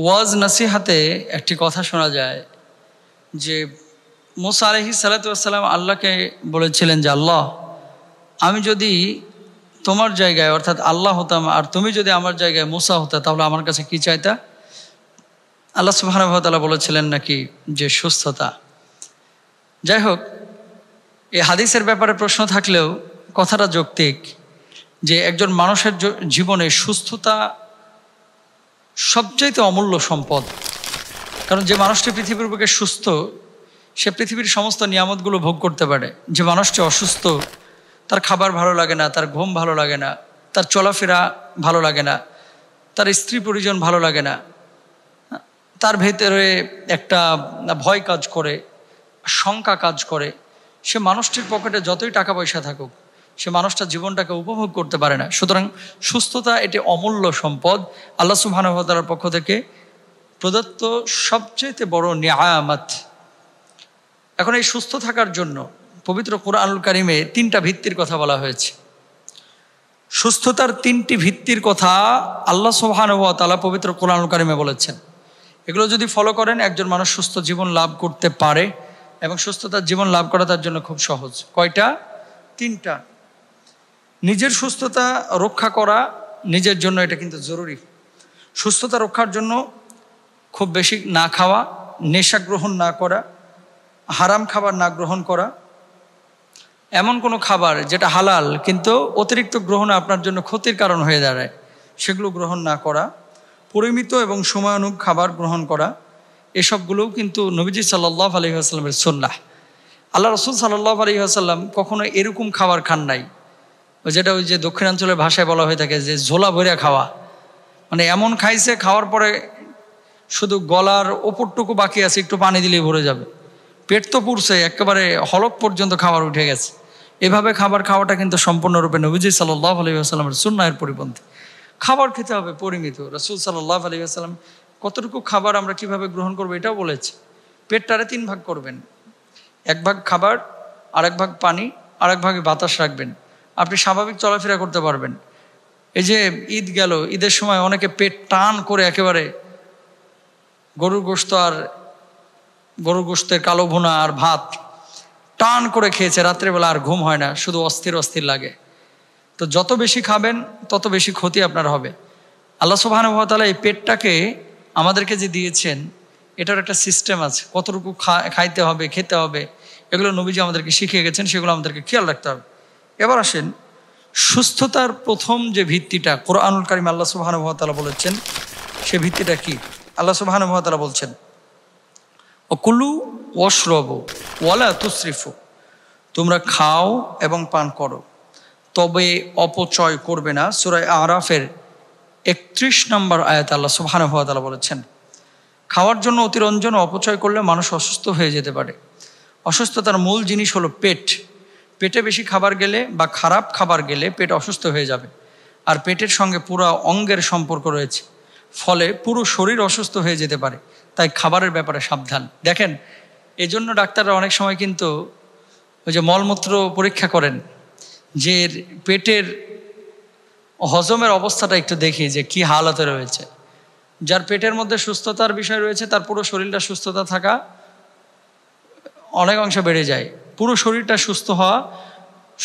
ওয়াজ নাসিহাতে একটি কথা শোনা যায় যে মোসা আলহি সালাতাম আল্লাহকে বলেছিলেন যে আল্লাহ আমি যদি তোমার জায়গায় অর্থাৎ আল্লাহ হতাম আর তুমি যদি আমার জায়গায় মোসা হতা তাহলে আমার কাছে কি চাইতা আল্লাহ সুবাহানুভাতালা বলেছিলেন নাকি যে সুস্থতা যাই হোক এই হাদিসের ব্যাপারে প্রশ্ন থাকলেও কথাটা যৌক্তিক যে একজন মানুষের জীবনে সুস্থতা সবচাইতে অমূল্য সম্পদ কারণ যে মানুষটি পৃথিবীর বুকে সুস্থ সে পৃথিবীর সমস্ত নিয়ামতগুলো ভোগ করতে পারে যে মানুষটি অসুস্থ তার খাবার ভালো লাগে না তার ঘুম ভালো লাগে না তার চলাফেরা ভালো লাগে না তার স্ত্রী পরিজন ভালো লাগে না তার ভেতরে একটা ভয় কাজ করে শঙ্কা কাজ করে সে মানুষটির পকেটে যতই টাকা পয়সা থাকুক সে মানুষটা জীবনটাকে উপভোগ করতে পারে না সুতরাং সুস্থতা এটি অমূল্য সম্পদ আল্লাহ সুবাহানুভাতার পক্ষ থেকে প্রদত্ত সবচেয়ে বড় নিয়ামাত এখন এই সুস্থ থাকার জন্য পবিত্র কোরআনুল কারিমে তিনটা ভিত্তির কথা বলা হয়েছে সুস্থতার তিনটি ভিত্তির কথা আল্লাহ সোহানুভাতালা পবিত্র কোরআনুল কারিমে বলেছেন এগুলো যদি ফলো করেন একজন মানুষ সুস্থ জীবন লাভ করতে পারে এবং সুস্থতার জীবন লাভ করা তার জন্য খুব সহজ কয়টা তিনটা নিজের সুস্থতা রক্ষা করা নিজের জন্য এটা কিন্তু জরুরি সুস্থতা রক্ষার জন্য খুব বেশি না খাওয়া নেশা গ্রহণ না করা হারাম খাবার না গ্রহণ করা এমন কোনো খাবার যেটা হালাল কিন্তু অতিরিক্ত গ্রহণ আপনার জন্য ক্ষতির কারণ হয়ে দাঁড়ায় সেগুলো গ্রহণ না করা পরিমিত এবং সময়ানুগ খাবার গ্রহণ করা এসবগুলোও কিন্তু নবীজি সাল্লাহ আলহিহাস্লামের সন্ন্যাহ আল্লাহ রসুল সাল্লাহ আলহিহাস্লাম কখনো এরকম খাবার খান নাই ওই যেটা ওই যে দক্ষিণাঞ্চলের ভাষায় বলা হয়ে থাকে যে ঝোলা ভরিয়া খাওয়া মানে এমন খাইছে খাওয়ার পরে শুধু গলার ওপরটুকু বাকি আছে একটু পানি দিলেই ভরে যাবে পেট তো পুড়ছে একেবারে হলক পর্যন্ত খাবার উঠে গেছে এভাবে খাবার খাওয়াটা কিন্তু সম্পূর্ণরূপে নবীজি সাল্লাহ আলী আসসালামের সুন্নায়ের পরিপন্থী খাবার খেতে হবে পরিমিত রসুল সাল্লাহ আলী আসসালাম কতটুকু খাবার আমরা কিভাবে গ্রহণ করবো এটাও বলেছে পেটটারে তিন ভাগ করবেন এক ভাগ খাবার আর এক ভাগ পানি আর এক ভাগে বাতাস রাখবেন আপনি স্বাভাবিক চলাফেরা করতে পারবেন এই যে ঈদ গেল ঈদের সময় অনেকে পেট টান করে একেবারে গরুর গোস্ত আর গরুর গোস্তের কালো ভুনা আর ভাত টান করে খেয়েছে রাত্রেবেলা আর ঘুম হয় না শুধু অস্থির অস্থির লাগে তো যত বেশি খাবেন তত বেশি ক্ষতি আপনার হবে আল্লাহ সুবাহানুভাতালা এই পেটটাকে আমাদেরকে যে দিয়েছেন এটার একটা সিস্টেম আছে কতটুকু খাইতে হবে খেতে হবে এগুলো নবীজি আমাদেরকে শিখিয়ে গেছেন সেগুলো আমাদেরকে খেয়াল রাখতে হবে এবার আসেন সুস্থতার প্রথম যে ভিত্তিটা কোরআনুল কারিম আল্লাহ সুবাহানুভাতালা বলেছেন সে ভিত্তিটা কি আল্লাহ সুবাহানুভাতালা বলছেন অকুলু অশ্রব ওয়ালা তুশ্রিফু তোমরা খাও এবং পান করো তবে অপচয় করবে না সুরায় আরাফের একত্রিশ নম্বর আয়াত আল্লাহ সুবাহানুভাতালা বলেছেন খাওয়ার জন্য অতিরঞ্জন অপচয় করলে মানুষ অসুস্থ হয়ে যেতে পারে অসুস্থতার মূল জিনিস হলো পেট পেটে বেশি খাবার গেলে বা খারাপ খাবার গেলে পেট অসুস্থ হয়ে যাবে আর পেটের সঙ্গে পুরো অঙ্গের সম্পর্ক রয়েছে ফলে পুরো শরীর অসুস্থ হয়ে যেতে পারে তাই খাবারের ব্যাপারে সাবধান দেখেন এজন্য ডাক্তাররা অনেক সময় কিন্তু ওই যে মলমূত্র পরীক্ষা করেন যে পেটের হজমের অবস্থাটা একটু দেখি যে কি হালতে রয়েছে যার পেটের মধ্যে সুস্থতার বিষয় রয়েছে তার পুরো শরীরটা সুস্থতা থাকা অনেক অংশ বেড়ে যায় পুরো শরীরটা সুস্থ হওয়া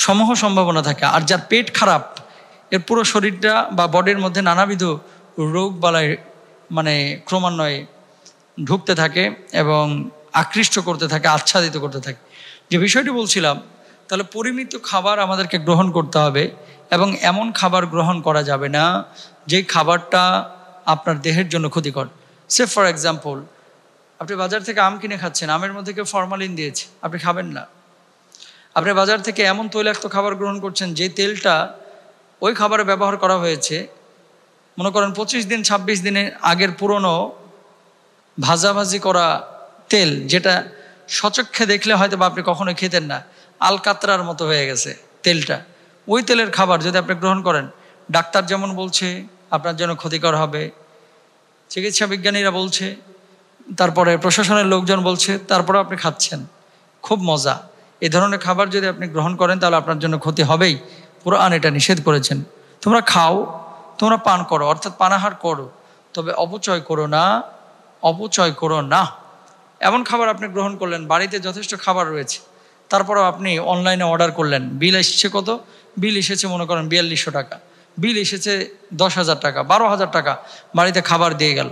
সমূহ সম্ভাবনা থাকে আর যার পেট খারাপ এর পুরো শরীরটা বা বডির মধ্যে নানাবিধ রোগ বালায় মানে ক্রমান্বয়ে ঢুকতে থাকে এবং আকৃষ্ট করতে থাকে আচ্ছাদিত করতে থাকে যে বিষয়টি বলছিলাম তাহলে পরিমিত খাবার আমাদেরকে গ্রহণ করতে হবে এবং এমন খাবার গ্রহণ করা যাবে না যেই খাবারটা আপনার দেহের জন্য ক্ষতিকর সে ফর এক্সাম্পল আপনি বাজার থেকে আম কিনে খাচ্ছেন আমের মধ্যে কেউ ফরমালিন দিয়েছে আপনি খাবেন না আপনি বাজার থেকে এমন তৈলাক্ত খাবার গ্রহণ করছেন যে তেলটা ওই খাবারে ব্যবহার করা হয়েছে মনে করেন পঁচিশ দিন ২৬ দিনে আগের পুরনো ভাজাভাজি করা তেল যেটা সচক্ষে দেখলে হয়তো বা আপনি কখনো খেতেন না কাতরার মতো হয়ে গেছে তেলটা ওই তেলের খাবার যদি আপনি গ্রহণ করেন ডাক্তার যেমন বলছে আপনার জন্য ক্ষতিকর হবে চিকিৎসা বিজ্ঞানীরা বলছে তারপরে প্রশাসনের লোকজন বলছে তারপরে আপনি খাচ্ছেন খুব মজা এই ধরনের খাবার যদি আপনি গ্রহণ করেন তাহলে আপনার জন্য ক্ষতি হবেই কোরআন এটা নিষেধ করেছেন তোমরা খাও তোমরা পান করো অর্থাৎ পানাহার করো তবে অপচয় করো না অপচয় করো না এমন খাবার আপনি গ্রহণ করলেন বাড়িতে যথেষ্ট খাবার রয়েছে তারপরও আপনি অনলাইনে অর্ডার করলেন বিল এসেছে কত বিল এসেছে মনে করেন বিয়াল্লিশশো টাকা বিল এসেছে দশ হাজার টাকা বারো হাজার টাকা বাড়িতে খাবার দিয়ে গেল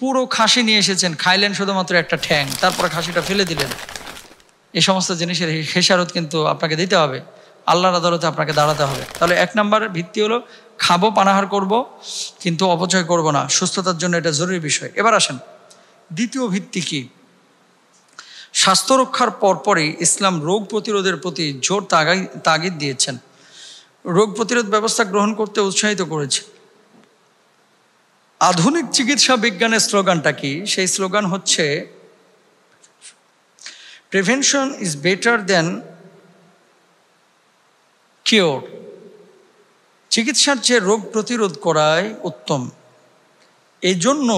পুরো খাসি নিয়ে এসেছেন খাইলেন শুধুমাত্র একটা ঠ্যাং তারপরে খাসিটা ফেলে দিলেন এই সমস্ত জিনিসের খেসারত কিন্তু আপনাকে দিতে হবে আল্লাহর আদালতে আপনাকে দাঁড়াতে হবে তাহলে এক নম্বর ভিত্তি হলো খাবো পানাহার করব কিন্তু অপচয় করব না সুস্থতার জন্য এটা জরুরি বিষয় এবার আসেন দ্বিতীয় ভিত্তি কি স্বাস্থ্য রক্ষার পরপরই ইসলাম রোগ প্রতিরোধের প্রতি জোর তাগাই তাগিদ দিয়েছেন রোগ প্রতিরোধ ব্যবস্থা গ্রহণ করতে উৎসাহিত করেছে আধুনিক চিকিৎসা বিজ্ঞানের স্লোগানটা কি সেই স্লোগান হচ্ছে Prevention is better than cure চিকিৎসার চেয়ে রোগ প্রতিরোধ করাই উত্তম এই জন্য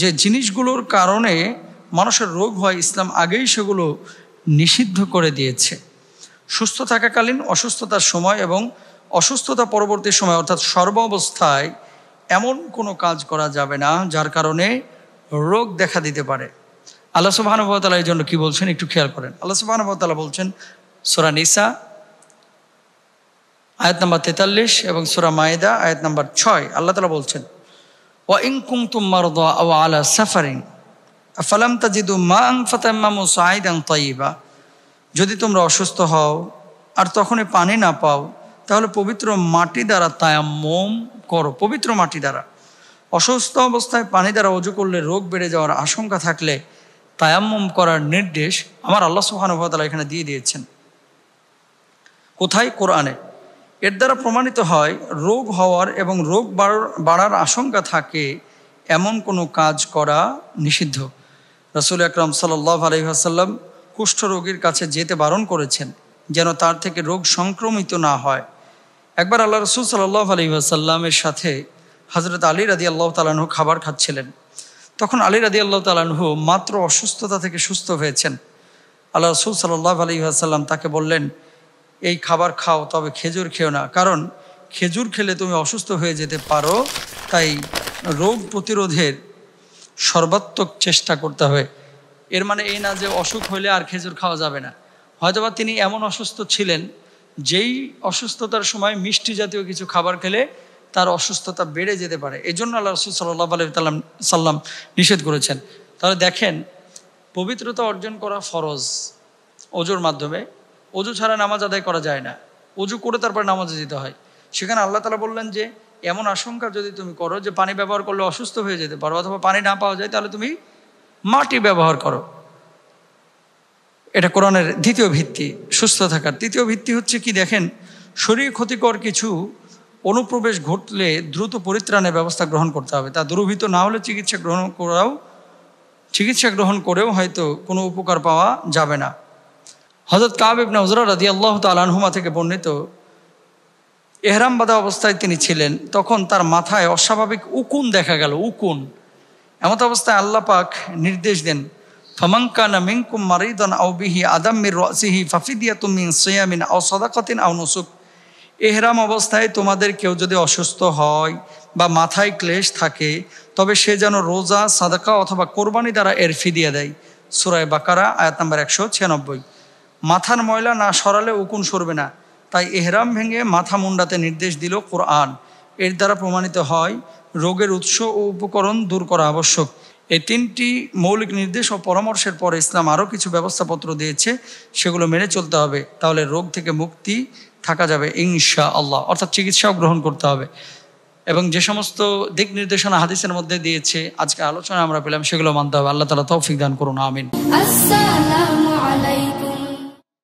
যে জিনিসগুলোর কারণে মানুষের রোগ হয় ইসলাম আগেই সেগুলো নিষিদ্ধ করে দিয়েছে সুস্থ থাকাকালীন অসুস্থতার সময় এবং অসুস্থতা পরবর্তী সময় অর্থাৎ সর্বাবস্থায় এমন কোনো কাজ করা যাবে না যার কারণে রোগ দেখা দিতে পারে আল্লাহ সুবাহানুভতালা এই জন্য কী বলছেন একটু খেয়াল করেন আল্লাহ সুবাহানুভতালা বলছেন সোরা নিসা আয়াত নাম্বার তেতাল্লিশ এবং সোরা মায়েদা আয়াত নাম্বার ছয় আল্লাহ তালা বলছেন ও ইংকুম তুম্মার ও আলা সাফারিং ফালাম তাজিদু মা আং ফাতাম্মামু সাইদ আং তাইবা যদি তোমরা অসুস্থ হও আর তখনই পানি না পাও তাহলে পবিত্র মাটি দ্বারা তায়াম্মম করো পবিত্র মাটি দ্বারা অসুস্থ অবস্থায় পানি দ্বারা অজু করলে রোগ বেড়ে যাওয়ার আশঙ্কা থাকলে তায়াম্মম করার নির্দেশ আমার আল্লাহ সুহানুভাতালা এখানে দিয়ে দিয়েছেন কোথায় কোরআনে এর দ্বারা প্রমাণিত হয় রোগ হওয়ার এবং রোগ বাড়ার আশঙ্কা থাকে এমন কোনো কাজ করা নিষিদ্ধ রসুল আকরাম সাল্লাহ কুষ্ঠ কুষ্ঠরোগীর কাছে যেতে বারণ করেছেন যেন তার থেকে রোগ সংক্রমিত না হয় একবার আল্লাহ রসুল সাল্লাহ আলহিহাসাল্লামের সাথে হজরত আলী রাজি আল্লাহ তালানহ খাবার খাচ্ছিলেন তখন আলী রাদি আল্লাহ তালানহু মাত্র অসুস্থতা থেকে সুস্থ হয়েছেন আল্লাহ রসুল সাল্লাহ আলী আসাল্লাম তাকে বললেন এই খাবার খাও তবে খেজুর খেও না কারণ খেজুর খেলে তুমি অসুস্থ হয়ে যেতে পারো তাই রোগ প্রতিরোধের সর্বাত্মক চেষ্টা করতে হবে এর মানে এই না যে অসুখ হলে আর খেজুর খাওয়া যাবে না হয়তোবা তিনি এমন অসুস্থ ছিলেন যেই অসুস্থতার সময় মিষ্টি জাতীয় কিছু খাবার খেলে তার অসুস্থতা বেড়ে যেতে পারে এই জন্য আল্লাহ রসুল সাল্লাহ আলাইসাল্লাম সাল্লাম নিষেধ করেছেন তাহলে দেখেন পবিত্রতা অর্জন করা ফরজ অজুর মাধ্যমে অজু ছাড়া নামাজ আদায় করা যায় না অজু করে তারপরে নামাজে যেতে হয় সেখানে আল্লাহ তালা বললেন যে এমন আশঙ্কা যদি তুমি করো যে পানি ব্যবহার করলে অসুস্থ হয়ে যেতে পারো অথবা পানি না পাওয়া যায় তাহলে তুমি মাটি ব্যবহার করো এটা কোরআনের দ্বিতীয় ভিত্তি সুস্থ থাকার তৃতীয় ভিত্তি হচ্ছে কি দেখেন শরীর ক্ষতিকর কিছু অনুপ্রবেশ ঘটলে দ্রুত পরিত্রাণের ব্যবস্থা গ্রহণ করতে হবে তা দুর্ভিত না হলে চিকিৎসা গ্রহণ করাও চিকিৎসা গ্রহণ করেও হয়তো কোনো উপকার পাওয়া যাবে না হজরত কাব ইবনা হজরা রাজি আল্লাহ তালহুমা থেকে বর্ণিত এহরাম বাদা অবস্থায় তিনি ছিলেন তখন তার মাথায় অস্বাভাবিক উকুন দেখা গেল উকুন এমত অবস্থায় আল্লাহ পাক নির্দেশ দেন ফমাঙ্কানা মিঙ্কুম মারিদন আউবিহি আদাম্মির রসিহি ফাফিদিয়া তুমিন সৈয়ামিন আও সদাকতিন আউ নুসুক এহরাম অবস্থায় তোমাদের কেউ যদি অসুস্থ হয় বা মাথায় ক্লেশ থাকে তবে সে যেন রোজা সাদাকা অথবা কোরবানি দ্বারা এরফি দিয়ে দেয় সুরায় বাকারা আয়াত নাম্বার একশো ছিয়ানব্বই মাথার ময়লা না সরালে উকুন সরবে না তাই এহরাম ভেঙে মাথা মুন্ডাতে নির্দেশ দিল কোরআন এর দ্বারা প্রমাণিত হয় রোগের উৎস ও উপকরণ দূর করা আবশ্যক এই তিনটি মৌলিক নির্দেশ ও পরামর্শের পরে ইসলাম আরও কিছু ব্যবস্থাপত্র দিয়েছে সেগুলো মেনে চলতে হবে তাহলে রোগ থেকে মুক্তি থাকা যাবে ইনশা আল্লাহ অর্থাৎ চিকিৎসাও গ্রহণ করতে হবে এবং যে সমস্ত দিক নির্দেশনা হাদিসের মধ্যে দিয়েছে আজকে আলোচনা আমরা পেলাম সেগুলো মানতে হবে আল্লাহ তালা তৌফিক দান করুন আমিন